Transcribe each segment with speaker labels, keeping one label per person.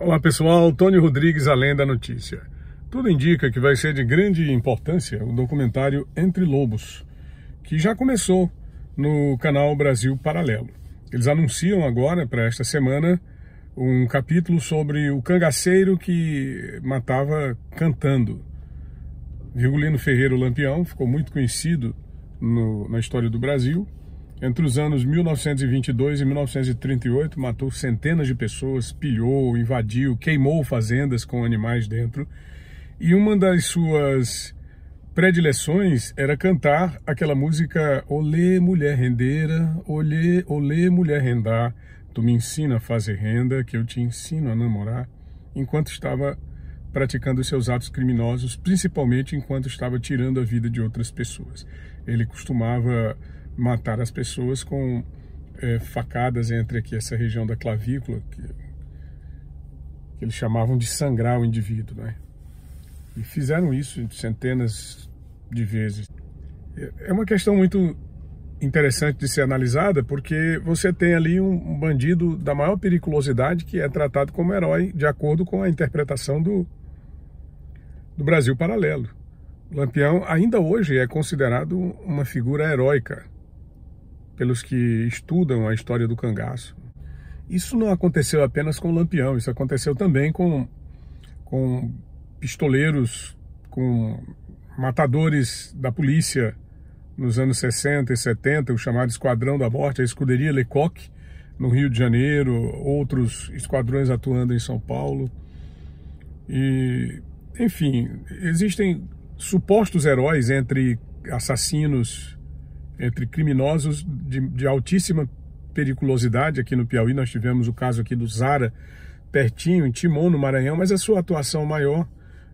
Speaker 1: Olá pessoal, Tony Rodrigues, Além da Notícia. Tudo indica que vai ser de grande importância o documentário Entre Lobos, que já começou no canal Brasil Paralelo. Eles anunciam agora, para esta semana, um capítulo sobre o cangaceiro que matava cantando. Virgulino Ferreiro Lampião ficou muito conhecido no, na história do Brasil entre os anos 1922 e 1938, matou centenas de pessoas, pilhou, invadiu, queimou fazendas com animais dentro. E uma das suas predileções era cantar aquela música Olê mulher rendeira, olê, olê mulher rendar, tu me ensina a fazer renda, que eu te ensino a namorar, enquanto estava praticando seus atos criminosos, principalmente enquanto estava tirando a vida de outras pessoas. Ele costumava matar as pessoas com é, facadas entre aqui essa região da clavícula, que, que eles chamavam de sangrar o indivíduo, né? E fizeram isso centenas de vezes. É, é uma questão muito interessante de ser analisada porque você tem ali um bandido da maior periculosidade que é tratado como herói de acordo com a interpretação do, do Brasil paralelo. Lampião ainda hoje é considerado uma figura heróica pelos que estudam a história do cangaço. Isso não aconteceu apenas com o Lampião, isso aconteceu também com, com pistoleiros, com matadores da polícia nos anos 60 e 70, o chamado Esquadrão da Morte, a Escuderia Lecoque, no Rio de Janeiro, outros esquadrões atuando em São Paulo. E, enfim, existem supostos heróis entre assassinos entre criminosos de, de altíssima periculosidade. Aqui no Piauí nós tivemos o caso aqui do Zara, pertinho, em Timon, no Maranhão, mas a sua atuação maior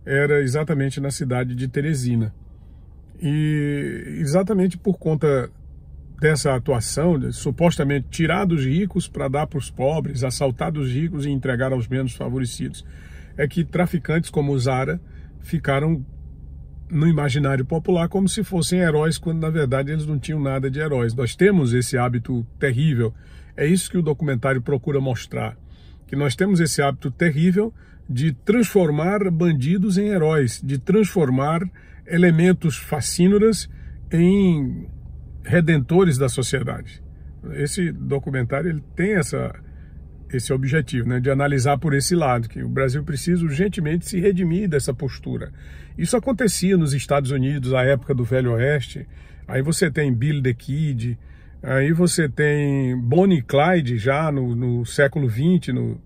Speaker 1: era exatamente na cidade de Teresina. E exatamente por conta dessa atuação, de, supostamente tirar dos ricos para dar para os pobres, assaltar dos ricos e entregar aos menos favorecidos, é que traficantes como o Zara ficaram no imaginário popular como se fossem heróis, quando na verdade eles não tinham nada de heróis. Nós temos esse hábito terrível, é isso que o documentário procura mostrar, que nós temos esse hábito terrível de transformar bandidos em heróis, de transformar elementos fascínoras em redentores da sociedade. Esse documentário ele tem essa esse objetivo, né, de analisar por esse lado, que o Brasil precisa urgentemente se redimir dessa postura. Isso acontecia nos Estados Unidos, à época do Velho Oeste. Aí você tem Bill the Kid, aí você tem Bonnie Clyde já no, no século XX, no,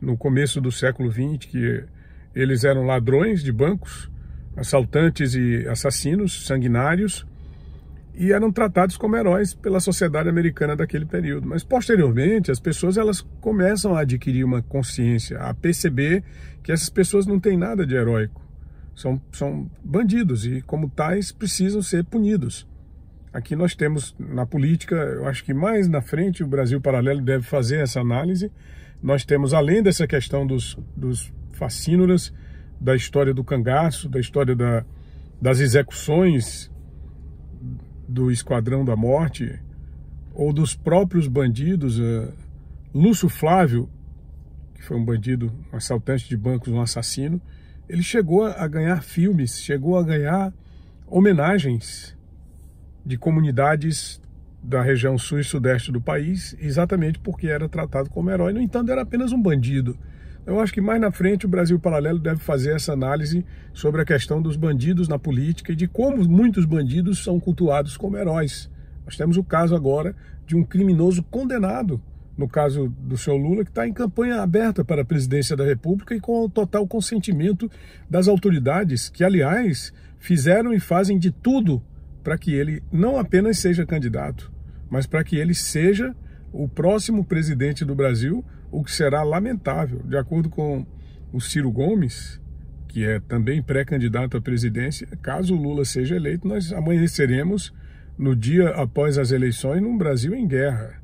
Speaker 1: no começo do século XX, que eles eram ladrões de bancos, assaltantes e assassinos sanguinários, e eram tratados como heróis pela sociedade americana daquele período. Mas posteriormente, as pessoas elas começam a adquirir uma consciência, a perceber que essas pessoas não têm nada de heróico. São, são bandidos e, como tais, precisam ser punidos. Aqui nós temos na política, eu acho que mais na frente o Brasil Paralelo deve fazer essa análise. Nós temos, além dessa questão dos, dos fascínoras, da história do cangaço, da história da, das execuções do Esquadrão da Morte ou dos próprios bandidos. Eh, Lúcio Flávio, que foi um bandido, um assaltante de bancos, um assassino, ele chegou a ganhar filmes, chegou a ganhar homenagens de comunidades da região sul e sudeste do país, exatamente porque era tratado como herói. No entanto, era apenas um bandido. Eu acho que mais na frente o Brasil Paralelo deve fazer essa análise sobre a questão dos bandidos na política e de como muitos bandidos são cultuados como heróis. Nós temos o caso agora de um criminoso condenado, no caso do seu Lula, que está em campanha aberta para a presidência da República e com o total consentimento das autoridades, que, aliás, fizeram e fazem de tudo para que ele não apenas seja candidato, mas para que ele seja o próximo presidente do Brasil o que será lamentável. De acordo com o Ciro Gomes, que é também pré-candidato à presidência, caso o Lula seja eleito, nós amanheceremos no dia após as eleições num Brasil em guerra.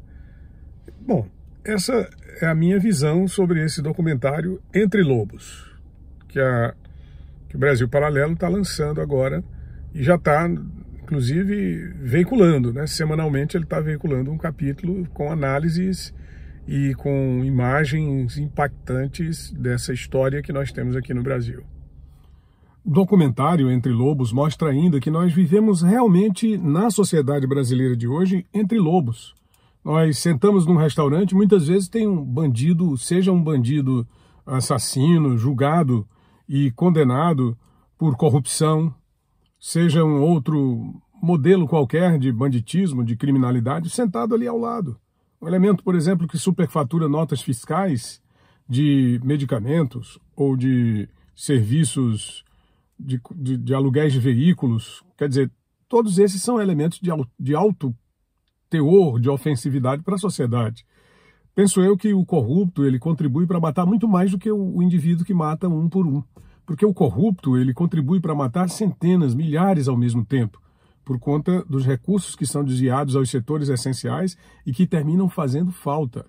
Speaker 1: Bom, essa é a minha visão sobre esse documentário Entre Lobos, que, a, que o Brasil Paralelo está lançando agora e já está, inclusive, veiculando, né? semanalmente ele está veiculando um capítulo com análises e com imagens impactantes dessa história que nós temos aqui no Brasil. O documentário Entre Lobos mostra ainda que nós vivemos realmente na sociedade brasileira de hoje entre lobos. Nós sentamos num restaurante, muitas vezes tem um bandido, seja um bandido assassino, julgado e condenado por corrupção, seja um outro modelo qualquer de banditismo, de criminalidade, sentado ali ao lado. Um elemento, por exemplo, que superfatura notas fiscais de medicamentos ou de serviços de, de, de aluguéis de veículos. Quer dizer, todos esses são elementos de, de alto teor de ofensividade para a sociedade. Penso eu que o corrupto ele contribui para matar muito mais do que o, o indivíduo que mata um por um. Porque o corrupto ele contribui para matar centenas, milhares ao mesmo tempo por conta dos recursos que são desviados aos setores essenciais e que terminam fazendo falta,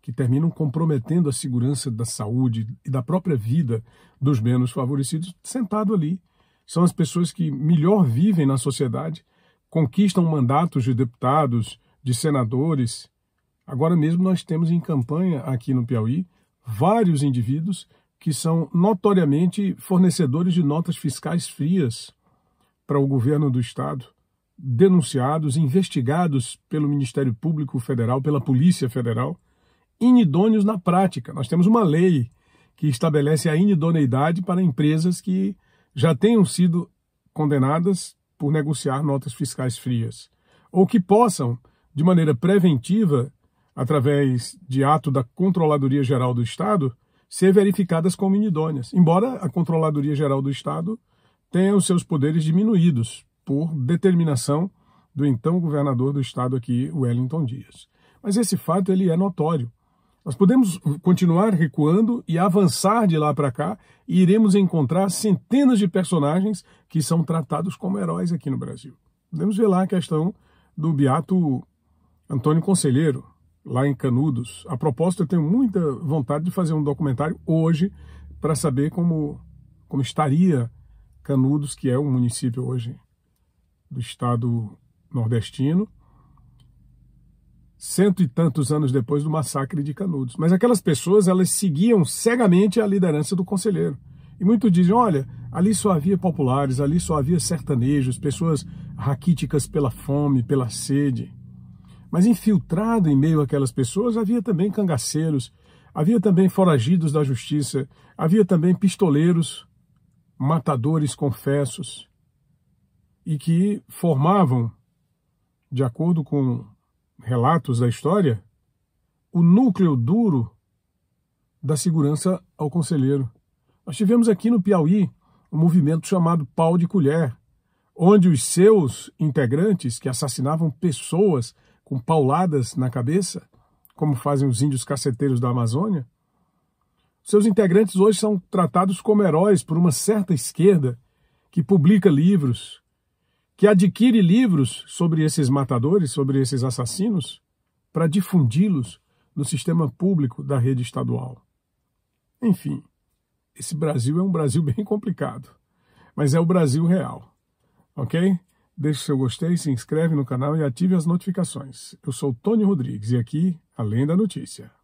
Speaker 1: que terminam comprometendo a segurança da saúde e da própria vida dos menos favorecidos, sentado ali. São as pessoas que melhor vivem na sociedade, conquistam mandatos de deputados, de senadores. Agora mesmo nós temos em campanha aqui no Piauí vários indivíduos que são notoriamente fornecedores de notas fiscais frias para o governo do estado, denunciados, investigados pelo Ministério Público Federal, pela Polícia Federal, inidôneos na prática. Nós temos uma lei que estabelece a inidoneidade para empresas que já tenham sido condenadas por negociar notas fiscais frias, ou que possam, de maneira preventiva, através de ato da Controladoria Geral do Estado, ser verificadas como inidôneas, embora a Controladoria Geral do Estado tenha os seus poderes diminuídos por determinação do então governador do estado aqui, Wellington Dias. Mas esse fato ele é notório. Nós podemos continuar recuando e avançar de lá para cá e iremos encontrar centenas de personagens que são tratados como heróis aqui no Brasil. Podemos ver lá a questão do beato Antônio Conselheiro, lá em Canudos. A propósito, eu tenho muita vontade de fazer um documentário hoje para saber como, como estaria Canudos, que é um município hoje do estado nordestino, cento e tantos anos depois do massacre de Canudos. Mas aquelas pessoas, elas seguiam cegamente a liderança do conselheiro. E muitos dizem, olha, ali só havia populares, ali só havia sertanejos, pessoas raquíticas pela fome, pela sede. Mas infiltrado em meio àquelas pessoas havia também cangaceiros, havia também foragidos da justiça, havia também pistoleiros, matadores confessos, e que formavam, de acordo com relatos da história, o núcleo duro da segurança ao conselheiro. Nós tivemos aqui no Piauí um movimento chamado Pau de Colher, onde os seus integrantes, que assassinavam pessoas com pauladas na cabeça, como fazem os índios caceteiros da Amazônia, seus integrantes hoje são tratados como heróis por uma certa esquerda que publica livros, que adquire livros sobre esses matadores, sobre esses assassinos, para difundi-los no sistema público da rede estadual. Enfim, esse Brasil é um Brasil bem complicado, mas é o Brasil real. Ok? Deixe seu gostei, se inscreve no canal e ative as notificações. Eu sou Tony Rodrigues e aqui, além da notícia.